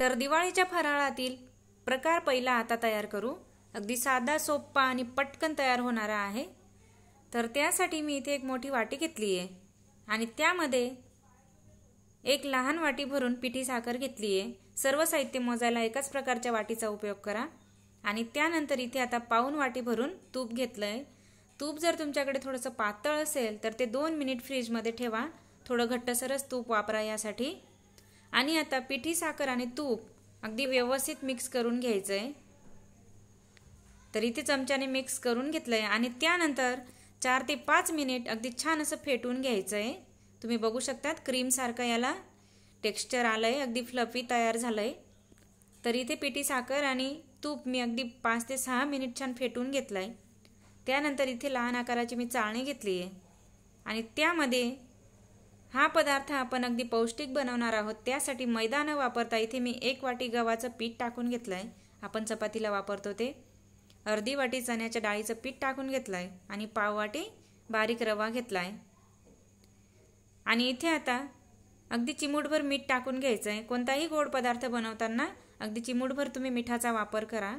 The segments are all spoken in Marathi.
तर दिवाळीच्या फराळातील प्रकार पहिला आता तयार करू अगदी साधा सोप्पा आणि पटकन तयार होणारा आहे तर त्यासाठी मी इथे एक मोठी वाटी घेतली आहे आणि त्यामध्ये एक लहान वाटी भरून पिठी साखर घेतली आहे सर्व साहित्य मोजायला एकाच प्रकारच्या वाटीचा उपयोग करा आणि त्यानंतर इथे आता पाऊन वाटी भरून तूप घेतलं आहे तूप जर तुमच्याकडे थोडंसं पातळ असेल तर ते दोन मिनिट फ्रीजमध्ये ठेवा थोडं घट्टसरच तूप वापरा यासाठी आणि आता पिठी साखर आणि तूप अगदी व्यवस्थित मिक्स करून घ्यायचं आहे तर इथे चमच्याने मिक्स करून घेतलं आहे आणि त्यानंतर चार ते पाच मिनिट अगदी छान असं फेटून घ्यायचं आहे तुम्ही बघू शकतात क्रीमसारखं याला टेक्स्चर आलं आहे अगदी फ्लफी तयार झालं आहे तर इथे पिठी साखर आणि तूप मी अगदी पाच ते सहा मिनिट छान फेटून घेतलं आहे त्यानंतर इथे लहान आकाराची मी चाळणी घेतली आहे आणि त्यामध्ये हा पदार्थ आपण अगदी पौष्टिक बनवणार आहोत त्यासाठी मैदा न वापरता इथे मी एक वाटी गव्हाचं पीठ टाकून घेतलं आहे आपण चपातीला वापरतो ते अर्धी वाटी चण्याच्या डाळीचं पीठ टाकून घेतलं आहे आणि पाव वाटी बारीक रवा घेतला आहे आणि इथे आता अगदी चिमूटभर मीठ टाकून घ्यायचं आहे कोणताही गोड पदार्थ बनवताना अगदी चिमूटभर तुम्ही मिठाचा वापर करा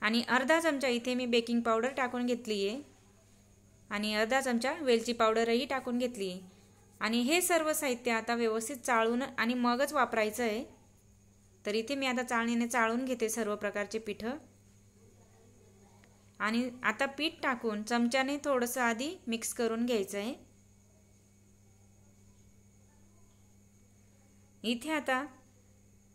आणि अर्धा चमचा इथे मी बेकिंग पावडर टाकून घेतली आहे आणि अर्धा चमचा वेलची पावडरही टाकून घेतली आहे आणि हे सर्व साहित्य आता व्यवस्थित चाळून आणि मगच वापरायचं आहे तर इथे मी आता चाळणीने चाळून घेते सर्व प्रकारचे पिठं आणि आता पीठ टाकून चमच्याने थोडंसं आधी मिक्स करून घ्यायचं आहे इथे आता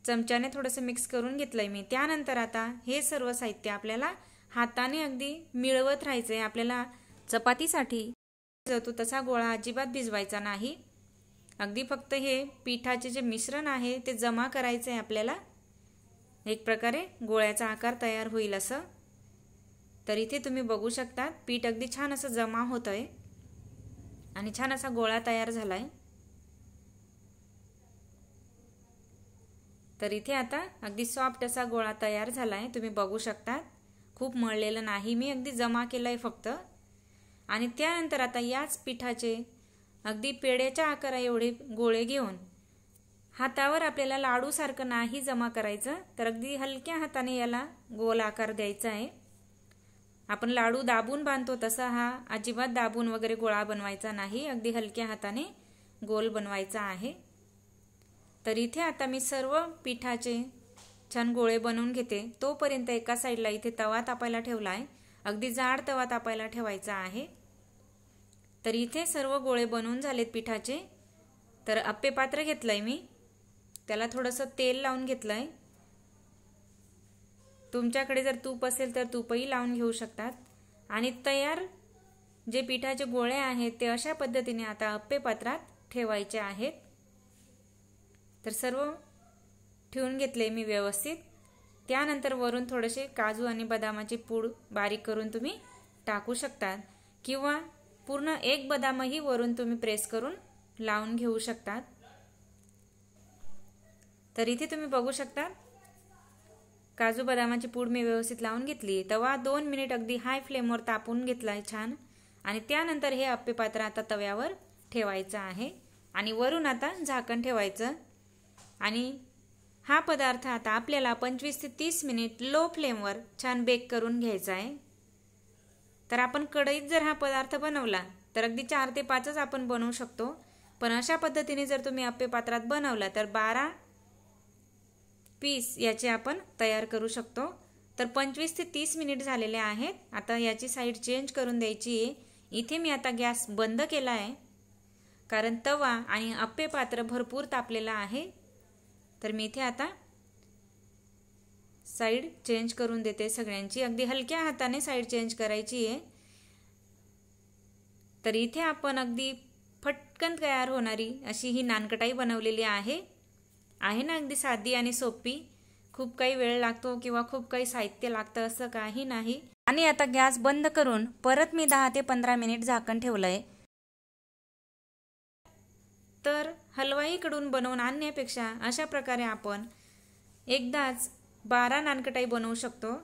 चमच्याने थोडंसं मिक्स करून घेतलं आहे मी त्यानंतर आता हे सर्व साहित्य आपल्याला हाताने अगदी मिळवत राहायचं आहे आपल्याला चपातीसाठी भिजवतो तसा गोळा अजिबात भिजवायचा नाही अगदी फक्त हे पिठाचे जे मिश्रण आहे ते जमा करायचं आहे आपल्याला एक प्रकारे गोळ्याचा आकार तयार होईल असं तर इथे तुम्ही बघू शकता पीठ अगदी छान असं जमा होत आहे आणि छान असा गोळा तयार झाला आहे तर इथे आता अगदी सॉफ्ट असा गोळा तयार झाला आहे तुम्ही बघू शकता खूप मळलेलं नाही मी अगदी जमा केलं आहे फक्त आणि त्यानंतर आता याच पिठाचे अगदी पेड्याच्या आकारा एवढे गोळे घेऊन हातावर आपल्याला लाडूसारखं नाही जमा करायचं तर अगदी हलक्या हाताने याला गोल आकार द्यायचा आहे आपण लाडू दाबून बांधतो तसा हा अजिबात दाबून वगैरे गोळा बनवायचा नाही अगदी हलक्या हाताने गोल बनवायचा आहे तर इथे आता मी सर्व पिठाचे छान गोळे बनवून घेते तोपर्यंत एका साईडला इथे तवा तापायला ठेवला आहे अगदी जाड तवा तापायला ठेवायचा आहे तर इथे सर्व गोळे बनवून झालेत पिठाचे तर आप्पे पात्र घेतलं आहे मी त्याला थोडंसं तेल लावून घेतलं आहे तुमच्याकडे जर तूप असेल तर तूपही लावून घेऊ शकतात आणि तयार जे पिठाचे गोळे आहेत ते अशा पद्धतीने आता अप्पे पात्रात ठेवायचे आहेत तर सर्व ठेवून घेतले मी व्यवस्थित त्यानंतर वरून थोडेसे काजू आणि बदामाची पूड बारीक करून तुम्ही टाकू शकतात किंवा पूर्ण एक बदामही वरून तुम्ही प्रेस करून लावून घेऊ शकतात तर इथे तुम्ही बघू शकता काजू बदामाची पूड मी व्यवस्थित लावून घेतली तवा दोन मिनिट अगदी हाय फ्लेमवर तापून घेतला आहे छान आणि त्यानंतर हे आप्पे पात्र आता तव्यावर ठेवायचं आहे आणि वरून आता झाकण ठेवायचं आणि हा पदार्थ आता आपल्याला पंचवीस ते तीस मिनिट लो फ्लेमवर छान बेक करून घ्यायचा आहे तर आपण कढईत जर हा पदार्थ बनवला तर अगदी चार ते पाचच आपण बनवू शकतो पण अशा पद्धतीने जर तुम्ही अप्पे पात्रात बनवला तर बारा पीस याचे आपण तयार करू शकतो तर पंचवीस ते तीस मिनिट झालेले आहेत आता याची साईड चेंज करून द्यायची आहे इथे मी आता गॅस बंद केला आहे कारण तवा आणि अप्पे पात्र भरपूर तापलेला आहे तर मी इथे आता साईड चेंज करून देते सगळ्यांची अगदी हलक्या हाताने साईड चेंज करायची आहे तर इथे आपण अगदी फटकन तयार होणारी अशी ही नानकटाई बनवलेली आहे आहे ना अगदी साधी आणि सोपी खूप काही वेळ लागतो किंवा खूप काही साहित्य लागतं असं काही नाही आणि आता गॅस बंद करून परत मी दहा ते पंधरा मिनिट झाकण ठेवलं आहे तर हलवाईकडून बनवून आणण्यापेक्षा अशा प्रकारे आपण एकदाच बारा नानकटाई बनवू शकतो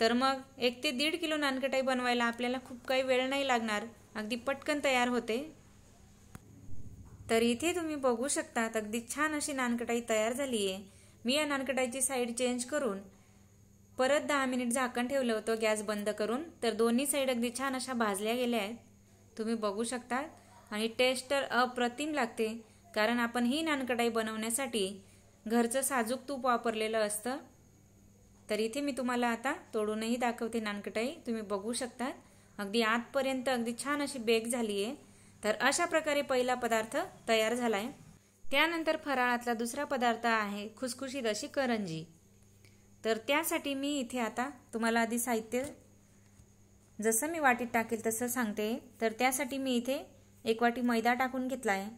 तर मग एक ते दीड किलो नानकटाई बनवायला आपल्याला खूप काही वेळ नाही लागणार अगदी पटकन तयार होते तर इथे तुम्ही बघू शकता अगदी छान अशी नानकटाई तयार झाली आहे मी या नानकटाईची साईड चेंज करून परत दहा मिनिट झाकण ठेवलं होतं गॅस बंद करून तर दोन्ही साईड अगदी छान अशा भाजल्या गेल्या आहेत तुम्ही बघू शकता आणि टेस्ट तर अप्रतिम लागते कारण आपण ही नानकटाई बनवण्यासाठी घरचं साजूक तूप वापरलेलं असतं तर इथे मी तुम्हाला आता तोडूनही दाखवते नानकटाई तुम्ही बघू शकता अगदी आतपर्यंत अगदी छान अशी बेक झाली आहे तर अशा प्रकारे पहिला पदार्थ तयार झाला आहे त्यानंतर फराळातला दुसरा पदार्थ आहे खुसखुशीत अशी करंजी तर त्यासाठी मी इथे आता तुम्हाला आधी साहित्य जसं मी वाटीत टाकेल तसं सांगते तर त्यासाठी मी इथे एक वाटी मैदा टाकून घेतला आहे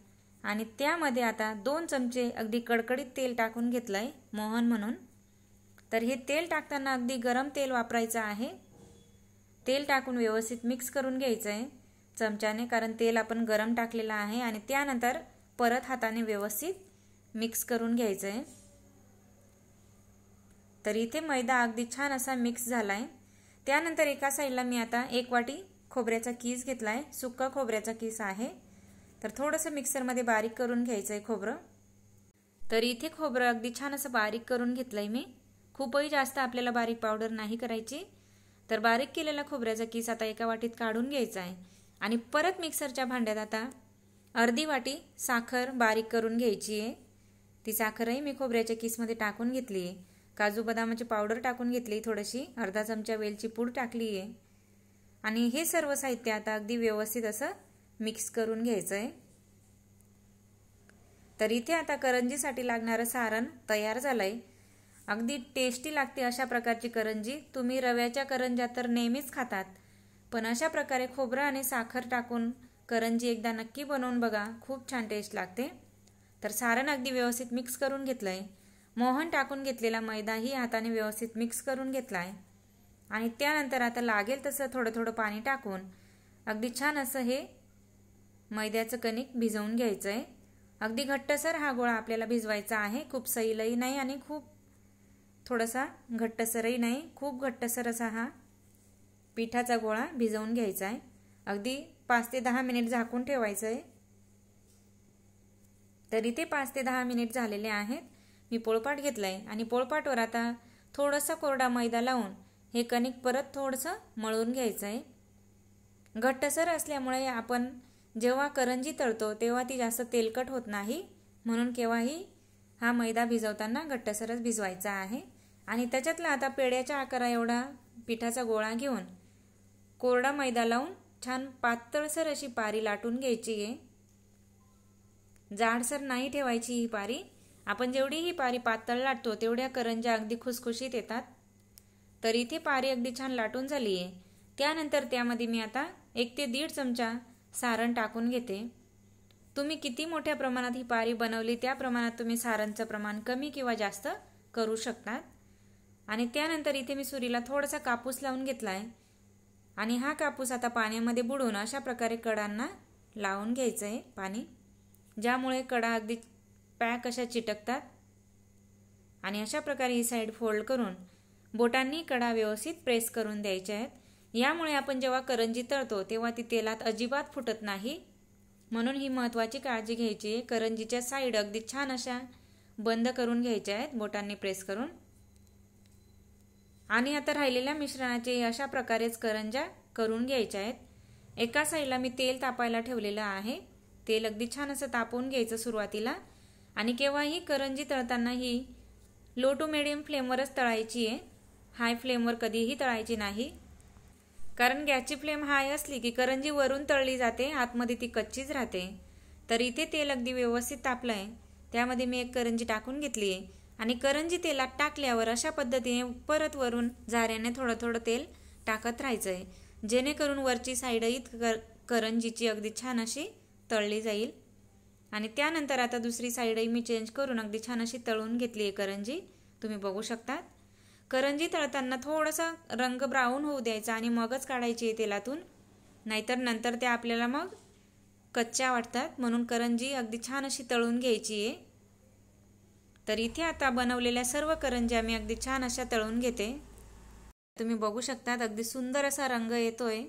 आणि त्यामध्ये आता दोन चमचे अगदी कडकडीत तेल टाकून घेतलं आहे मोहन म्हणून तर हे तेल टाकताना अगदी गरम तेल वापरायचं आहे तेल टाकून व्यवस्थित मिक्स करून घ्यायचं आहे चमच्याने कारण तेल आपण गरम टाकलेलं आहे आणि त्यानंतर परत हाताने व्यवस्थित मिक्स करून घ्यायचं आहे तर इथे मैदा अगदी छान असा मिक्स झाला आहे त्यानंतर एका साईडला मी आता एक वाटी खोबऱ्याचा कीस घेतला आहे सुक्का खोबऱ्याचा कीस आहे तर थोडंसं मिक्सरमध्ये बारीक करून घ्यायचं आहे खोबरं तर इथे खोबरं अगदी छान असं बारीक करून घेतलं आहे मी खूपही जास्त आपल्याला बारीक पावडर नाही करायची तर बारीक केलेला खोबऱ्याचा कीस आता एका वाटीत काढून घ्यायचा आहे आणि परत मिक्सरच्या भांड्यात आता अर्धी वाटी साखर बारीक करून घ्यायची आहे ती साखरही मी खोबऱ्याच्या किसमध्ये टाकून घेतली आहे काजू बदामाची पावडर टाकून घेतली थोडीशी अर्धा चमचा वेलची पूड टाकली आहे आणि हे सर्व साहित्य आता अगदी व्यवस्थित असं मिक्स करून घ्यायचं आहे तर इथे आता करंजीसाठी लागणारं सारण तयार झालं आहे अगदी टेस्टी लागते अशा प्रकारची करंजी तुम्ही रव्याच्या करंज्या तर नेहमीच खातात पण अशा प्रकारे खोबरं आणि साखर टाकून करंजी एकदा नक्की बनवून बघा खूप छान टेस्ट लागते तर सारण अगदी व्यवस्थित मिक्स करून घेतलं मोहन टाकून घेतलेला मैदाही हाताने व्यवस्थित मिक्स करून घेतला आहे आणि त्यानंतर आता लागेल तसं थोडं थोडं पाणी टाकून अगदी छान असं हे मैद्याचं कणिक भिजवून घ्यायचं आहे अगदी घट्टसर हा गोळा आपल्याला भिजवायचा आहे खूप सैलही नाही आणि खूप थोडासा घट्टसरही नाही खूप घट्टसर असा हा पिठाचा गोळा भिजवून घ्यायचा आहे अगदी पाच ते दहा मिनिट झाकून ठेवायचं आहे तरी ते पाच ते दहा मिनिट झालेले आहेत मी पोळपाट घेतला आहे आणि पोळपाटवर आता थोडासा कोरडा मैदा लावून हे कणिक परत थोडंसं मळून घ्यायचं आहे घट्टसर असल्यामुळे आपण जेव्हा करंजी तळतो तेव्हा ती जास्त तेलकट होत नाही म्हणून केव्हाही हा मैदा भिजवताना घट्टसरच भिजवायचा आहे आणि त्याच्यातला आता पेड्याच्या आकारा एवढा पिठाचा गोळा घेऊन कोरडा मैदा लावून छान पातळसर अशी पारी लाटून घ्यायची आहे जाडसर नाही ठेवायची ही पारी आपण जेवढी ही पारी पातळ लाटतो तेवढ्या करंजा अगदी खुसखुशीत येतात तर इथे पारी अगदी छान लाटून झाली आहे त्यानंतर त्यामध्ये मी आता एक ते दीड चमचा सारण टाकून घेते तुम्ही किती मोठ्या प्रमाणात ही पारी बनवली त्या प्रमाणात तुम्ही सारणचं प्रमाण कमी किंवा जास्त करू शकतात आणि त्यानंतर इथे मी सुरीला थोडासा कापूस लावून घेतला आहे आणि हा कापूस आता पाण्यामध्ये बुडून अशा प्रकारे कडांना लावून घ्यायचं आहे पाणी ज्यामुळे कडा अगदी पॅक अशा चिटकतात आणि अशा प्रकारे ही साईड फोल्ड करून बोटांनी कडा व्यवस्थित प्रेस करून द्यायच्या आहेत यामुळे आपण जेव्हा करंजी तळतो तेव्हा ती तेलात अजिबात फुटत नाही म्हणून ही महत्त्वाची काळजी घ्यायची आहे करंजीच्या साईड अगदी छान अशा बंद करून घ्यायच्या आहेत बोटांनी प्रेस करून आणि आता राहिलेल्या मिश्रणाचे अशा प्रकारेच करंजा करून घ्यायच्या आहेत एका साईडला मी तेल तापायला ठेवलेलं आहे तेल अगदी छान असं तापवून घ्यायचं सुरुवातीला आणि केव्हाही करंजी तळताना ही लो टू मिडियम फ्लेमवरच तळायची आहे हाय फ्लेमवर कधीही तळायची नाही कारण गॅसची फ्लेम हाय असली की करंजी वरून तळली जाते आतमध्ये ती कच्चीच राहते तर इथे तेल अगदी व्यवस्थित तापलं आहे त्यामध्ये मी एक करंजी टाकून घेतली आहे आणि करंजी तेलात टाकल्यावर अशा पद्धतीने परत वरून जाऱ्याने थोडं थोडं तेल टाकत राहायचं आहे जेणेकरून वरची साईडही कर करंजीची अगदी छान अशी तळली जाईल आणि त्यानंतर आता दुसरी साईडही मी चेंज करून अगदी छान अशी तळून घेतली आहे करंजी तुम्ही बघू शकतात करंजी तळताना थोडासा रंग ब्राऊन होऊ द्यायचा आणि मगच काढायची आहे तेलातून नाहीतर नंतर त्या आपल्याला मग कच्च्या वाटतात म्हणून करंजी अगदी छान अशी तळून घ्यायची आहे तर इथे आता बनवलेल्या सर्व करंज्या मी अगदी छान अशा तळून घेते तुम्ही बघू शकतात अगदी सुंदर असा रंग येतोय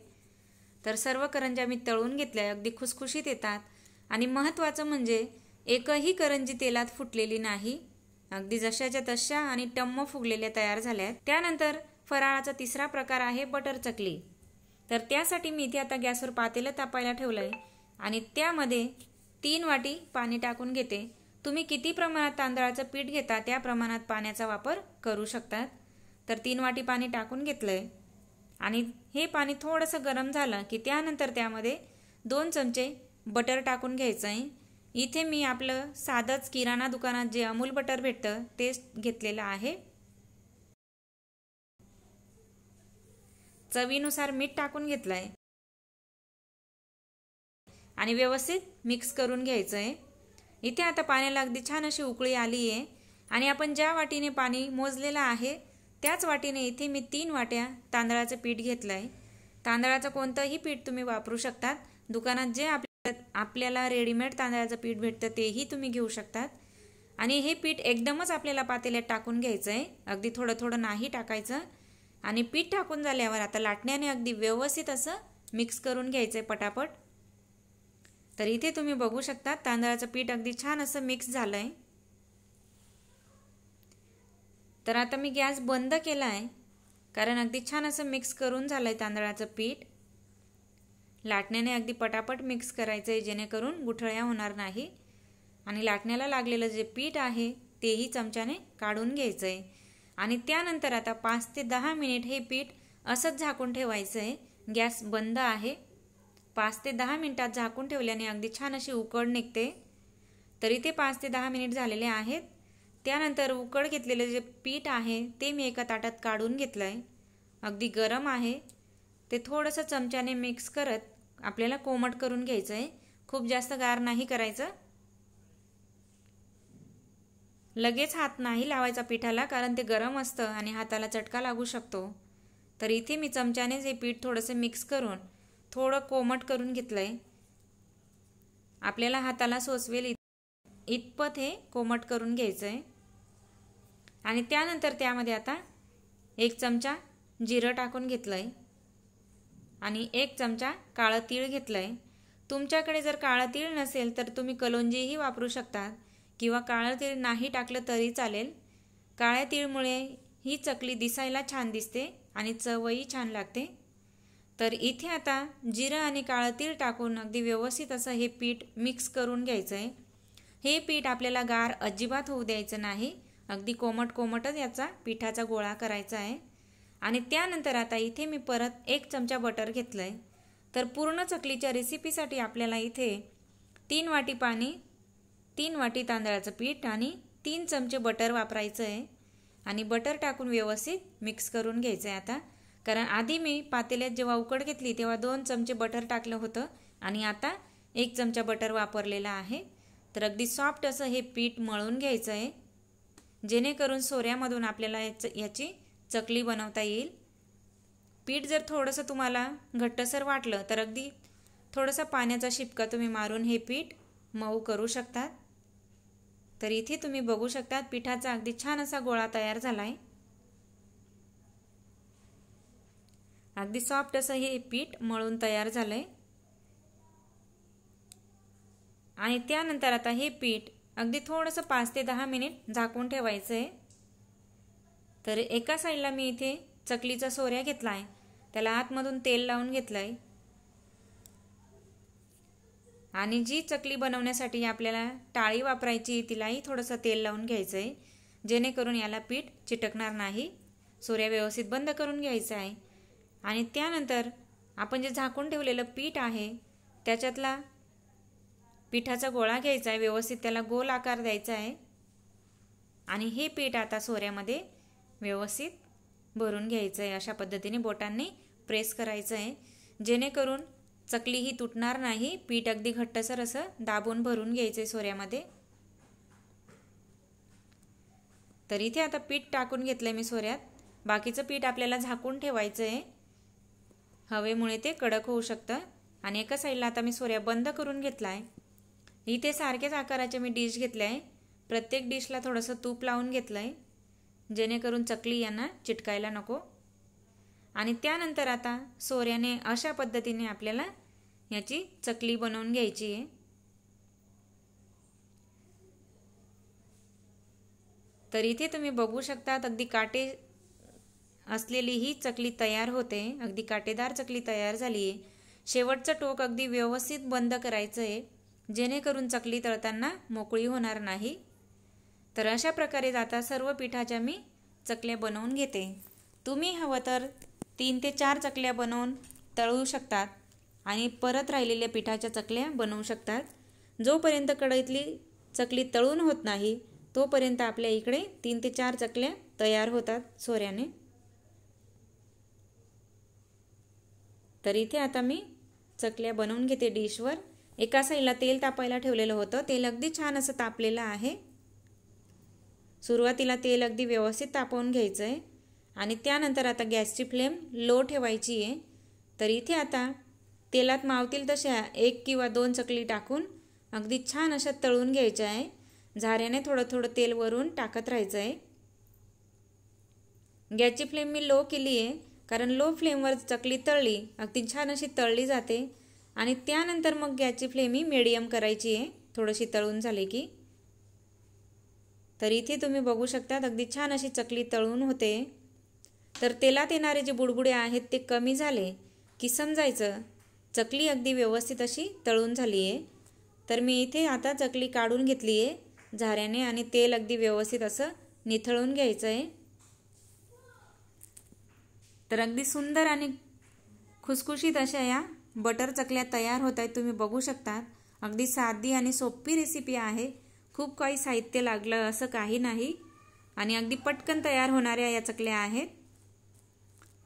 तर सर्व करंज्या मी तळून घेतल्या अगदी खुसखुशीत येतात आणि महत्त्वाचं म्हणजे एकही करंजी तेलात फुटलेली नाही अगदी जशाच्या तशा आणि टम्म फुगलेल्या तयार झाल्या आहेत त्यानंतर फराळाचा तिसरा प्रकार आहे बटर चकली तर त्यासाठी मी इथे आता गॅसवर पातेलं तापायला ठेवलं आहे आणि त्यामध्ये तीन वाटी पाणी टाकून घेते तुम्ही किती प्रमाणात तांदळाचं पीठ घेता त्या प्रमाणात पाण्याचा वापर करू शकतात तर तीन वाटी पाणी टाकून घेतलं आहे आणि हे पाणी थोडंसं गरम झालं की त्यानंतर त्यामध्ये दोन चमचे बटर टाकून घ्यायचं आहे इथे मी आपलं साधंच किराणा दुकानात जे अमूल बटर भेटतं तेच घेतलेलं आहे चवीनुसार मीठ टाकून घेतलं आहे आणि व्यवस्थित मिक्स करून घ्यायचं आहे इथे आता पाण्याला अगदी छान अशी उकळी आली आहे आणि आपण ज्या वाटीने पाणी मोजलेलं आहे त्याच वाटीने इथे मी तीन वाट्या तांदळाचं पीठ घेतलं आहे तांदळाचं कोणतंही पीठ तुम्ही वापरू शकतात दुकानात जे आप आपल्याला रेडीमेड तांदळाचं पीठ भेटतं तेही तुम्ही घेऊ शकतात आणि हे पीठ एकदमच आपल्याला पातेल्यात टाकून घ्यायचं आहे अगदी थोडं थोडं नाही टाकायचं आणि पीठ टाकून झाल्यावर आता लाटण्याने अगदी व्यवस्थित असं मिक्स करून घ्यायचं आहे पटापट तर इथे तुम्ही बघू शकता तांदळाचं पीठ अगदी छान असं मिक्स झालं आहे तर आता मी गॅस बंद केला आहे कारण अगदी छान असं मिक्स करून झालं आहे तांदळाचं पीठ लाटण्याने अगदी पटापट मिक्स करायचं आहे जेणेकरून गुठळ्या होणार नाही आणि लाटण्याला लागलेलं जे पीठ आहे तेही चमच्याने काढून घ्यायचं आहे आणि त्यानंतर आता पाच ते दहा मिनिट हे पीठ असंच झाकून ठेवायचं आहे गॅस बंद आहे पाच ते दहा मिनिटात झाकून ठेवल्याने अगदी छान अशी उकड निघते तरी ते पाच ते दहा मिनिट झालेले आहेत त्यानंतर उकड घेतलेलं जे पीठ आहे ते मी एका ताटात काढून घेतलं आहे अगदी गरम आहे ते थोडंसं चमच्याने मिक्स करत आपल्याला कोमट करून घ्यायचं आहे खूप जास्त गार नाही करायचं लगेच हात नाही लावायचा पिठाला कारण ते गरम असतं आणि हाताला चटका लागू शकतो तर इथे मी चमच्याने जे पीठ थोडंसं मिक्स करून थोडं कोमट करून घेतलं आहे आपल्याला हाताला सोसवेल इतपत हे कोमट करून घ्यायचं आहे आणि त्यानंतर त्यामध्ये आता एक चमचा जिरं टाकून घेतलं आहे आणि एक चमचा काळं तीळ घेतलं आहे तुमच्याकडे जर काळं तीळ नसेल तर तुम्ही कलोंजीही वापरू शकता किंवा काळं तीळ नाही टाकलं तरी चालेल काळ्या तीळमुळे ही चकली दिसायला छान दिसते आणि चवही छान लागते तर इथे आता जिरं आणि काळं तीळ टाकून अगदी व्यवस्थित असं हे पीठ मिक्स करून घ्यायचं आहे हे पीठ आपल्याला गार अजिबात होऊ द्यायचं नाही अगदी कोमट कोमटच याचा पिठाचा गोळा करायचा आहे आणि त्यानंतर आता इथे मी परत एक चमचा बटर घेतलं आहे तर पूर्ण चकलीच्या रेसिपीसाठी आपल्याला इथे तीन वाटी पाणी तीन वाटी तांदळाचं पीठ आणि तीन चमचे बटर वापरायचं आहे आणि बटर टाकून व्यवस्थित मिक्स करून घ्यायचं आहे आता कारण आधी मी पातेल्यात जेव्हा उकड घेतली तेव्हा दोन चमचे बटर टाकलं होतं आणि आता एक चमचा बटर वापरलेला आहे तर अगदी सॉफ्ट असं हे पीठ मळून घ्यायचं आहे जेणेकरून सोऱ्यामधून आपल्याला याचं याची चकली बनवता येईल पीठ जर थोडंसं तुम्हाला घट्टसर वाटलं तर अगदी थोडंसं पाण्याचा शिपका तुम्ही मारून हे पीठ मऊ करू शकतात तर इथे तुम्ही बघू शकता पिठाचा अगदी छान असा गोळा तयार झाला आहे अगदी सॉफ्ट असं हे पीठ मळून तयार झालं आहे आणि त्यानंतर आता हे पीठ अगदी थोडंसं पाच ते दहा मिनिट झाकून ठेवायचं आहे तर एका साईडला मी इथे चकलीचा सोऱ्या घेतला आहे त्याला आतमधून तेल लावून घेतलं आहे आणि जी चकली बनवण्यासाठी आपल्याला टाळी वापरायची तिलाही थोडंसं तेल लावून घ्यायचं आहे जेणेकरून याला पीठ चिटकणार नाही सोऱ्या व्यवस्थित बंद करून घ्यायचं आहे आणि त्यानंतर आपण जे झाकून ठेवलेलं पीठ आहे त्याच्यातला पिठाचा गोळा घ्यायचा आहे व्यवस्थित त्याला गोल आकार द्यायचा आहे आणि हे पीठ आता सोऱ्यामध्ये व्यवस्थित भरून घ्यायचं आहे अशा पद्धतीने बोटांनी प्रेस करायचं आहे जेणेकरून चकलीही तुटणार नाही पीठ अगदी घट्टसर असं दाबून भरून घ्यायचं आहे सोऱ्यामध्ये तर इथे आता पीठ टाकून घेतलं आहे मी सोऱ्यात बाकीचं पीठ आपल्याला झाकून ठेवायचं आहे हवेमुळे ते कडक होऊ शकतं आणि एका साईडला आता मी सोऱ्या बंद करून घेतला आहे इथे सारख्याच आकाराचे मी डिश घेतले आहे प्रत्येक डिशला थोडंसं तूप लावून घेतलं आहे जेणेकरून चकली यांना चिटकायला नको आणि त्यानंतर आता सोऱ्याने अशा पद्धतीने आपल्याला याची चकली बनवून घ्यायची आहे तर इथे तुम्ही बघू शकता अगदी काटे असलेली ही चकली तयार होते अगदी काटेदार चकली तयार झाली आहे शेवटचं टोक अगदी व्यवस्थित बंद करायचं आहे जेणेकरून चकली तळताना मोकळी होणार नाही तर अशा प्रकारे जाता सर्व पिठाच्या मी चकल्या बनवून घेते तुम्ही हवं तर तीन ते चार चकल्या बनवून तळू शकतात आणि परत राहिलेल्या पिठाच्या चकल्या बनवू शकतात जोपर्यंत कढईतली चकली तळून होत नाही तोपर्यंत आपल्या इकडे तीन ते चार चकल्या तयार होतात सोऱ्याने तर इथे आता मी चकल्या बनवून घेते डिशवर एका साईडला तेल तापायला ठेवलेलं होतं तेल अगदी छान असं तापलेलं आहे सुरुवातीला तेल अगदी व्यवस्थित तापवून घ्यायचं आहे आणि त्यानंतर आता गॅसची फ्लेम लो ठेवायची आहे तर इथे आता तेलात मावतील तशा एक किंवा दोन चकली टाकून अगदी छान अशा तळून घ्यायच्या आहे झाऱ्याने थोडं थोडं तेल वरून टाकत राहायचं आहे गॅसची फ्लेम मी लो केली आहे कारण लो फ्लेमवर चकली तळली अगदी छान अशी तळली जाते आणि त्यानंतर मग गॅसची फ्लेम ही मिडियम करायची आहे थोडंशी तळून झाली की तर इथे तुम्ही बघू शकतात अगदी छान अशी चकली तळून होते तर तेलात येणारे जे बुडबुडे आहेत ते कमी झाले की समजायचं चकली अगदी व्यवस्थित अशी तळून झाली आहे तर मी इथे आता चकली काढून घेतली आहे झाऱ्याने आणि तेल अगदी व्यवस्थित असं निथळून घ्यायचं आहे तर अगदी सुंदर आणि खुसखुशीत अशा या बटर चकल्या तयार होत आहेत तुम्ही बघू शकतात अगदी साधी आणि सोपी रेसिपी आहे खूप काही साहित्य लागलं असं काही नाही आणि अगदी पटकन तयार होणाऱ्या या चकल्या आहेत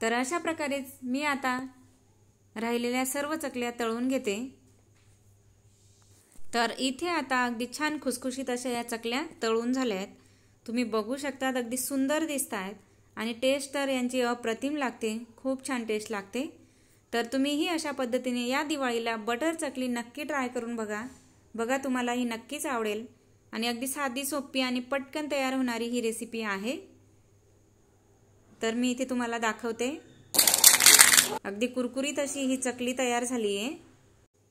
तर अशा प्रकारेच मी आता राहिलेल्या सर्व चकल्या तळून घेते तर इथे आता अगदी छान खुसखुशीत अशा या चकल्या तळून झाल्या आहेत तुम्ही बघू शकतात अगदी सुंदर दिसत आहेत आणि टेस्ट तर यांची अप्रतिम लागते खूप छान टेस्ट लागते तर तुम्हीही अशा पद्धतीने या दिवाळीला बटर चकली नक्की ट्राय करून बघा बघा तुम्हाला ही नक्कीच आवडेल आणि अगदी साधी सोपी आणि पटकन तयार होणारी ही रेसिपी आहे तर मी इथे तुम्हाला दाखवते अगदी कुरकुरीत अशी ही चकली तयार झाली आहे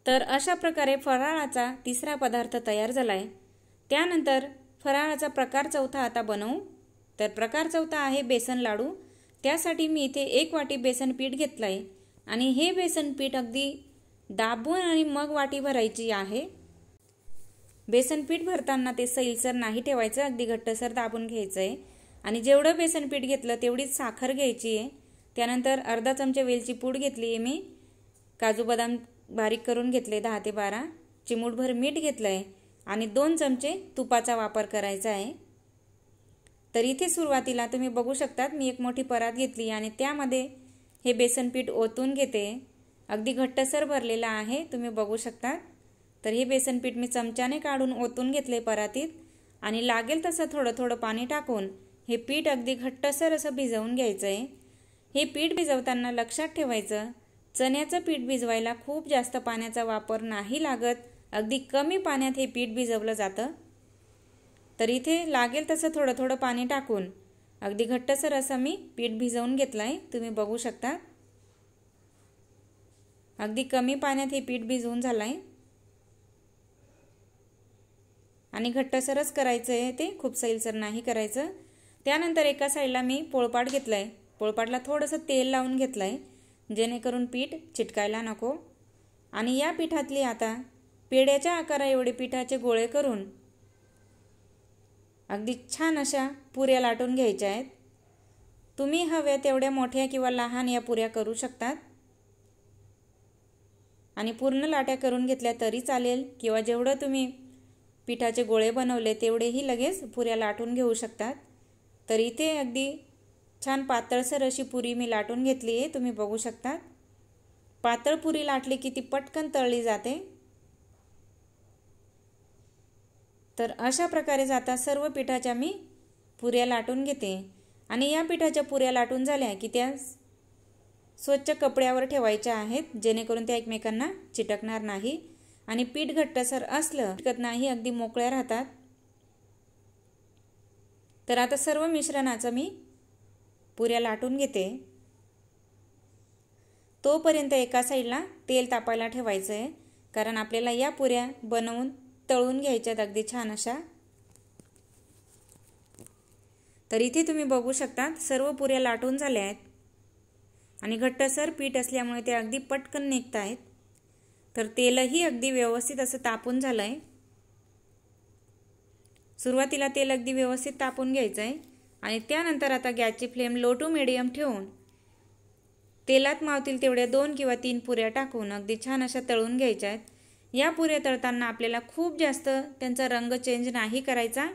तर अशा प्रकारे फराळाचा तिसरा पदार्थ तयार झाला आहे त्यानंतर फराळाचा प्रकार चौथा आता बनवू तर प्रकार चौथा आहे बेसन लाडू त्यासाठी मी इथे एक वाटी बेसन पीठ घेतलं आहे आणि हे बेसन पीठ अगदी दाबून आणि मग वाटी भरायची आहे बेसन पीठ भरताना ते सैलसर नाही ठेवायचं अगदी घट्टसर दाबून घ्यायचं आहे आणि जेवढं बेसन पीठ घेतलं तेवढीच साखर घ्यायची आहे त्यानंतर अर्धा चमचा वेलची पूड घेतली आहे मी काजू बदाम बारीक करून घेतले दहा ते बारा चिमूटभर मीठ घेतलं आहे आणि दोन चमचे तुपाचा वापर करायचा आहे तर इथे सुरुवातीला तुम्ही बघू शकतात मी एक मोठी परात घेतली आणि त्यामध्ये हे बेसनपीठ ओतून घेते अगदी घट्टसर भरलेलं आहे तुम्ही बघू शकतात तर हे बेसन पीठ मी चमच्याने काढून ओतून घेतले परातीत आणि लागेल तसं थोडं थोडं पाणी टाकून हे पीठ अगदी घट्टसर असं भिजवून घ्यायचं आहे हे पीठ भिजवताना लक्षात ठेवायचं चण्याचं पीठ भिजवायला खूप जास्त पाण्याचा वापर नाही लागत अगदी कमी पाण्यात हे पीठ भिजवलं जातं तर इथे लागेल तसं थोडं थोडं पाणी टाकून अगदी घट्टसर असं मी पीठ भिजवून घेतलं आहे तुम्ही बघू शकता अगदी कमी पाण्यात हे पीठ भिजवून झालं आहे आणि घट्टसरच करायचं आहे ते खूप सैलसर नाही करायचं त्यानंतर एका साईडला मी पोळपाट घेतला आहे पोळपाटला थोडंसं तेल लावून घेतलं आहे जेणेकरून पीठ चिटकायला नको आणि या पिठातली आता पेड्याच्या आकारा एवढे पिठाचे गोळे करून अगदी छान अशा पुऱ्या लाटून घ्यायच्या आहेत तुम्ही हव्या तेवढ्या मोठ्या किंवा लहान या पुऱ्या करू शकतात आणि पूर्ण लाट्या करून घेतल्या तरी चालेल किंवा जेवढं तुम्ही पिठाचे गोळे बनवले तेवढेही लगेच पुऱ्या लाटून घेऊ शकतात तर इथे अगदी छान पातळसर अशी पुरी मी लाटून घेतली आहे तुम्ही बघू शकतात पातळ पुरी लाटली की ती पटकन तळली जाते तर अशा प्रकारे जाता सर्व पिठाच्या मी पुऱ्या लाटून घेते आणि या पिठाच्या पुऱ्या लाटून झाल्या की त्या स्वच्छ कपड्यावर ठेवायच्या आहेत जेणेकरून त्या एकमेकांना चिटकणार नाही आणि पीठ घट्टसर असलं हरकत नाही अगदी मोकळ्या राहतात तर आता सर्व मिश्रणाचं मी पुऱ्या लाटून घेते तोपर्यंत एका साईडला तेल तापायला ठेवायचं आहे कारण आपल्याला या पुऱ्या बनवून तळून घ्यायच्यात अगदी छान अशा तर इथे तुम्ही बघू शकता सर्व पुऱ्या लाटून झाल्या आहेत आणि घट्टसर पीठ असल्यामुळे ते अगदी पटकन निघत आहेत तर तेलही अगदी व्यवस्थित असं तापून झालं आहे सुरुवातीला तेल अगदी व्यवस्थित तापून घ्यायचं आहे आणि त्यानंतर आता गॅसची फ्लेम लो टू मिडियम ठेवून तेलात मावतील तेवढ्या दोन किंवा तीन पुऱ्या टाकून अगदी छान अशा तळून घ्यायच्या आहेत या पुऱ्या तळताना आपल्याला खूप जास्त त्यांचा रंग चेंज नाही करायचा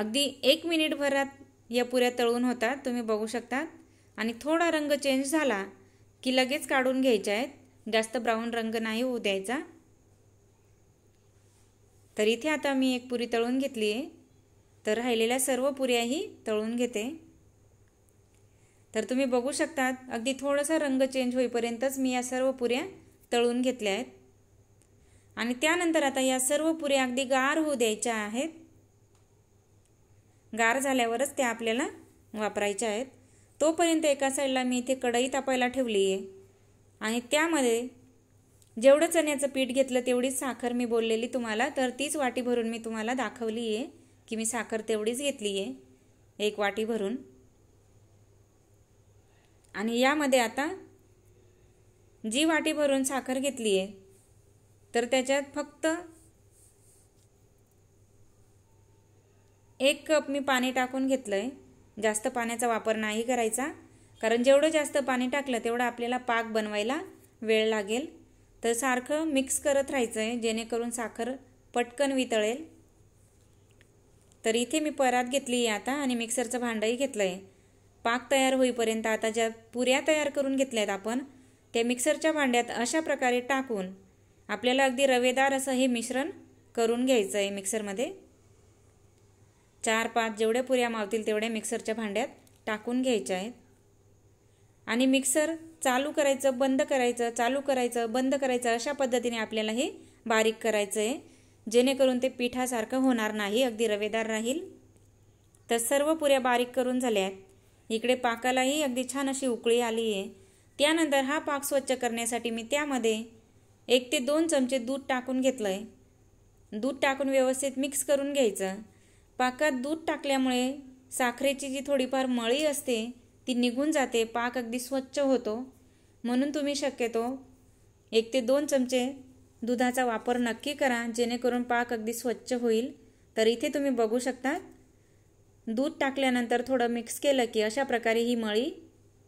अगदी एक मिनिटभरात या पुऱ्या तळून होतात तुम्ही बघू शकतात आणि थोडा रंग चेंज झाला की लगेच काढून घ्यायच्या आहेत जास्त ब्राऊन रंग नाही होऊ द्यायचा तर इथे आता मी एक पुरी तळून घेतली आहे तर राहिलेल्या सर्व पुऱ्याही तळून घेते तर तुम्ही बघू शकतात अगदी थोडासा रंग चेंज होईपर्यंतच मी या सर्व पुऱ्या तळून घेतल्या आहेत आणि त्यानंतर आता या सर्व पुऱ्या अगदी गार होऊ द्यायच्या आहेत गार झाल्यावरच त्या आपल्याला वापरायच्या आहेत तोपर्यंत एका साईडला मी इथे कढई तापायला ठेवली आहे आणि त्यामध्ये जेवढं चण्याचं पीठ घेतलं तेवढीच साखर मी बोललेली तुम्हाला तर तीच वाटी भरून मी तुम्हाला दाखवली आहे की मी साखर तेवढीच घेतली आहे एक वाटी भरून आणि यामध्ये आता जी वाटी भरून साखर घेतली आहे तर त्याच्यात फक्त एक कप मी पाणी टाकून घेतलं आहे जास्त पाण्याचा वापर नाही करायचा कारण जेवढं जास्त पाणी टाकलं तेवढं आपल्याला पाक बनवायला वेळ लागेल तर सारखं मिक्स करत राहायचं आहे जेणेकरून साखर पटकन वितळेल तर इथे मी परात घेतली आहे आता आणि मिक्सरचं भांडंही घेतलं आहे पाक तयार होईपर्यंत आता ज्या पुऱ्या तयार करून घेतल्या आहेत आपण त्या मिक्सरच्या भांड्यात अशा प्रकारे टाकून आपल्याला अगदी रवेदार असं हे मिश्रण करून घ्यायचं आहे मिक्सरमध्ये चार पाच जेवढ्या पुऱ्या मावतील तेवढ्या मिक्सरच्या भांड्यात टाकून घ्यायच्या आहेत आणि मिक्सर चालू करायचं बंद करायचं चालू करायचं बंद करायचं अशा पद्धतीने आपल्याला हे बारीक करायचं आहे जेणेकरून ते पिठासारखं होणार नाही अगदी रवेदार राहील तर सर्व पुऱ्या बारीक करून झाल्या आहेत इकडे पाकालाही अगदी छान अशी उकळी आली आहे त्यानंतर हा पाक स्वच्छ करण्यासाठी मी त्यामध्ये एक ते दोन चमचे दूध टाकून घेतलं आहे दूध टाकून व्यवस्थित मिक्स करून घ्यायचं पाकात दूध टाकल्यामुळे साखरेची जी थोडीफार मळी असते ती निघून जाते पाक अगदी स्वच्छ होतो म्हणून तुम्ही शक्यतो एक ते दोन चमचे दुधाचा वापर नक्की करा जेणेकरून पाक अगदी स्वच्छ होईल तर इथे तुम्ही बघू शकता दूध टाकल्यानंतर थोडं मिक्स केलं की अशा प्रकारे ही मळी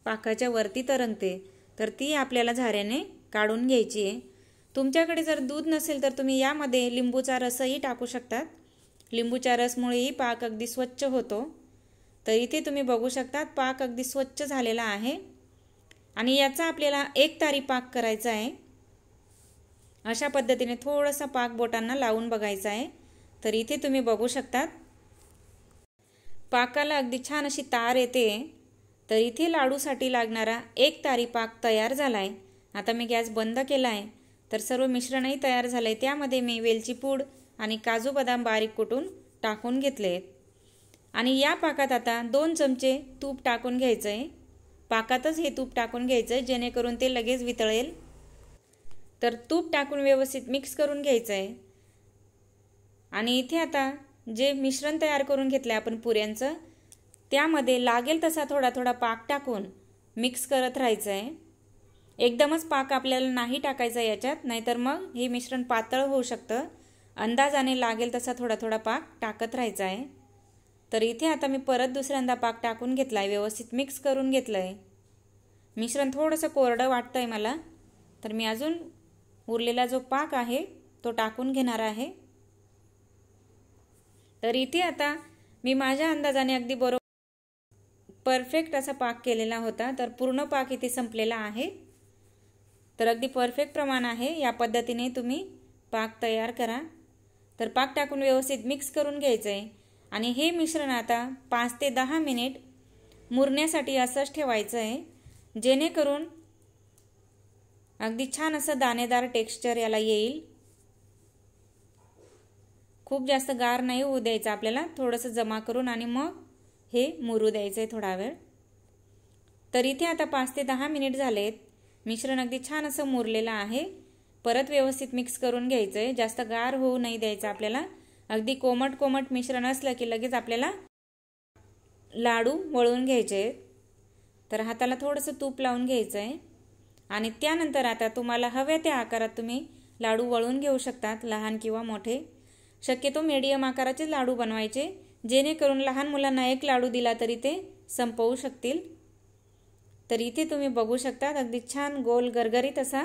पाकाच्या वरती तरंगते तर ती आपल्याला झाऱ्याने काढून घ्यायची आहे तुमच्याकडे जर दूध नसेल तर तुम्ही यामध्ये लिंबूचा रसही टाकू शकतात लिंबूच्या रसमुळेही पाक अगदी स्वच्छ होतो तर इथे तुम्ही बघू शकतात पाक अगदी स्वच्छ झालेला आहे आणि याचा आपल्याला एक तारी पाक करायचा आहे अशा पद्धतीने थोडंसं पाक बोटांना लावून बघायचा आहे तर इथे तुम्ही बघू शकतात पाकाला अगदी छान अशी तार येते तर इथे लाडूसाठी लागणारा एक तारी पाक तयार झाला आहे आता मी गॅस बंद केला आहे तर सर्व मिश्रणही तयार झालं आहे त्यामध्ये मी वेलची पूड आणि काजू बदाम बारीक कुटून टाकून घेतले आहेत आणि या पाकात आता दोन चमचे तूप टाकून घ्यायचं आहे पाकातच हे तूप टाकून घ्यायचं आहे जेणेकरून ते लगेच वितळेल तर तूप टाकून व्यवस्थित मिक्स करून घ्यायचं आहे आणि इथे आता जे मिश्रण तयार करून घेतलं आहे आपण पुऱ्यांचं त्यामध्ये लागेल तसा थोडा थोडा पाक टाकून मिक्स करत राहायचं आहे एकदमच पाक आपल्याला नाही टाकायचा याच्यात नाहीतर मग हे मिश्रण पातळ होऊ शकतं अंदाजाने लागेल तसा थोडा थोडा पाक टाकत राहायचा आहे तर इथे आता मी परत दुसऱ्यांदा पाक टाकून घेतला आहे व्यवस्थित मिक्स करून घेतलं आहे मिश्रण थोडंसं कोरडं वाटतं आहे मला तर मी अजून उरलेला जो पाक आहे तो टाकून घेणार आहे तर इथे आता मी माझ्या अंदाजाने अगदी बरोबर परफेक्ट असा पाक केलेला होता तर पूर्ण पाक इथे संपलेला आहे तर अगदी परफेक्ट प्रमाण आहे या पद्धतीने तुम्ही पाक तयार करा तर पाक टाकून व्यवस्थित मिक्स करून घ्यायचं आहे आणि हे मिश्रण आता पाच ते दहा मिनिट मुरण्यासाठी असंच ठेवायचं आहे जेणेकरून अगदी छान असं दाणेदार टेक्स्चर याला येईल खूप जास्त गार नाही होऊ द्यायचं आपल्याला थोडंसं जमा करून आणि मग हे मुरू द्यायचं आहे थोडा वेळ तर इथे आता पाच ते दहा मिनिट झालेत मिश्रण अगदी छान असं मुरलेलं आहे परत व्यवस्थित मिक्स करून घ्यायचं आहे जास्त गार होऊ नाही द्यायचं आपल्याला अगदी कोमट कोमट मिश्रण असलं की लगेच आपल्याला लाडू वळून घ्यायचे तर हाताला थोडंसं तूप लावून घ्यायचं आहे आणि त्यानंतर आता तुम्हाला हव्या त्या आकारात तुम्ही लाडू वळून घेऊ शकतात लहान किंवा मोठे शक्यतो मीडियम आकाराचे लाडू बनवायचे जेणेकरून लहान मुलांना एक लाडू दिला तरी ते संपवू शकतील तर इथे तुम्ही बघू शकतात अगदी छान गोल गरगरीत असा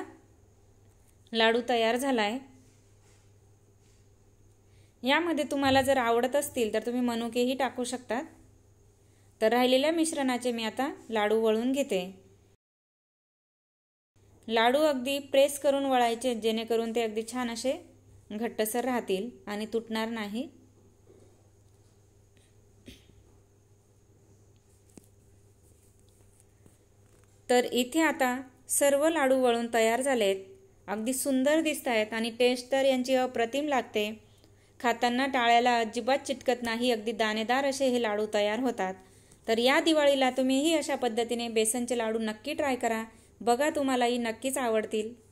लाडू तयार झाला आहे यामध्ये तुम्हाला जर आवडत असतील तर तुम्ही मनुकेही टाकू शकतात तर राहिलेल्या मिश्रणाचे मी आता लाडू वळून घेते लाडू अगदी प्रेस करून वळायचे जेणेकरून ते अगदी छान असे घट्टसर राहतील आणि तुटणार नाही तर इथे आता सर्व लाडू वळून तयार झालेत अगदी सुंदर दिसत आहेत आणि टेस्ट तर यांची अप्रतिम लागते खाताना टाळ्याला अजिबात चिटकत नाही अगदी दाणेदार असे हे लाडू तयार होतात तर या दिवाळीला तुम्हीही अशा पद्धतीने बेसनचे लाडू नक्की ट्राय करा बघा तुम्हालाही नक्कीच आवडतील